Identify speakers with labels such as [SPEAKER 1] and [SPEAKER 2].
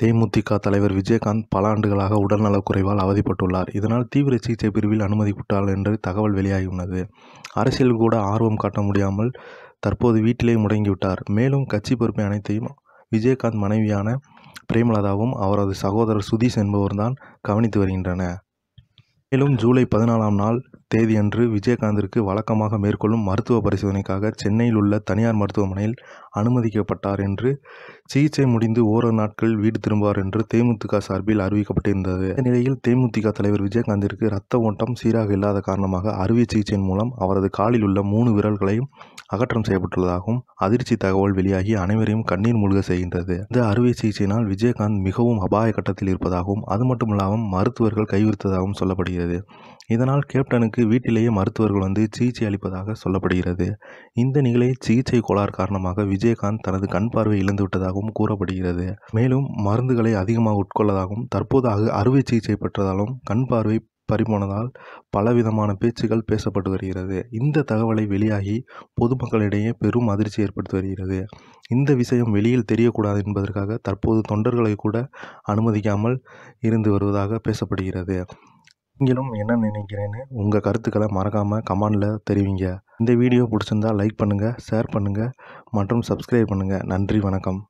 [SPEAKER 1] தேமுதிக தலைவர் விஜயகாந்த் பல ஆண்டுகளாக உடல்நலக்குறைவால் அவதிப்பட்டுள்ளார் இதனால்
[SPEAKER 2] தீவிர சிகிச்சை பிரிவில் அனுமதிக்கப்பட்டார் என்று தகவல் வெளியாகியுள்ளது அரசியல் கூட ஆர்வம் காட்ட முடியாமல் தற்போது வீட்டிலே முடங்கிவிட்டார் மேலும் கட்சி பொறுப்பை அனைத்தையும் விஜயகாந்த் மனைவியான பிரேமலதாவும் அவரது சகோதரர் சுதீஷ் என்பவர்தான் கவனித்து வருகின்றனர் மேலும் ஜூலை பதினாலாம் நாள் தேதியன்று விஜயகாந்திற்கு வழக்கமாக மேற்கொள்ளும் மருத்துவ பரிசோதனைக்காக சென்னையில் உள்ள தனியார் மருத்துவமனையில் அனுமதிக்கப்பட்டார் என்று சிகிச்சை முடிந்து ஓரிரு நாட்கள் வீடு திரும்புவார் என்று தேமுதிக சார்பில் அறிவிக்கப்பட்டிருந்தது இந்த நிலையில் தேமுதிக தலைவர் விஜயகாந்திற்கு இரத்த ஓட்டம் சீராக இல்லாத காரணமாக அறுவை சிகிச்சையின் மூலம் அவரது காலில் உள்ள மூணு விரல்களையும் அகற்றம் செய்யப்பட்டுள்ளதாகவும் அதிர்ச்சி தகவல் வெளியாகி அனைவரையும் கண்ணீர் மூழ்க செய்கின்றது இந்த அறுவை சிகிச்சையினால் விஜயகாந்த் மிகவும் அபாய கட்டத்தில் இருப்பதாகவும் அது மட்டுமில்லாமல் மருத்துவர்கள் கைவிரித்ததாகவும் சொல்லப்படுகிறது இதனால் கேப்டனுக்கு அவருக்கு வீட்டிலேயே மருத்துவர்கள் வந்து சிகிச்சை அளிப்பதாக சொல்லப்படுகிறது இந்த நிகழை சிகிச்சை கோளாறு காரணமாக விஜயகாந்த் தனது கண் பார்வை இழந்து விட்டதாகவும் கூறப்படுகிறது மேலும் மருந்துகளை அதிகமாக உட்கொள்ளதாகவும் தற்போதாக அறுவை சிகிச்சை பெற்றதாலும் கண் பார்வை பறிபோனதால் பலவிதமான பேச்சுகள் பேசப்பட்டு வருகிறது இந்த தகவலை வெளியாகி பொதுமக்களிடையே பெரும் அதிர்ச்சி ஏற்படுத்தி வருகிறது இந்த விஷயம் வெளியில் தெரியக்கூடாது என்பதற்காக தற்போது தொண்டர்களை கூட அனுமதிக்காமல் இருந்து வருவதாக பேசப்படுகிறது
[SPEAKER 3] நீங்களும் என்ன நினைக்கிறேன்னு
[SPEAKER 2] உங்கள் கருத்துக்களை மறக்காமல் கமெண்டில் தெரிவிங்க இந்த வீடியோ பிடிச்சிருந்தால் லைக்
[SPEAKER 1] பண்ணுங்கள் ஷேர் பண்ணுங்கள் மற்றும் சப்ஸ்கிரைப் பண்ணுங்கள் நன்றி வணக்கம்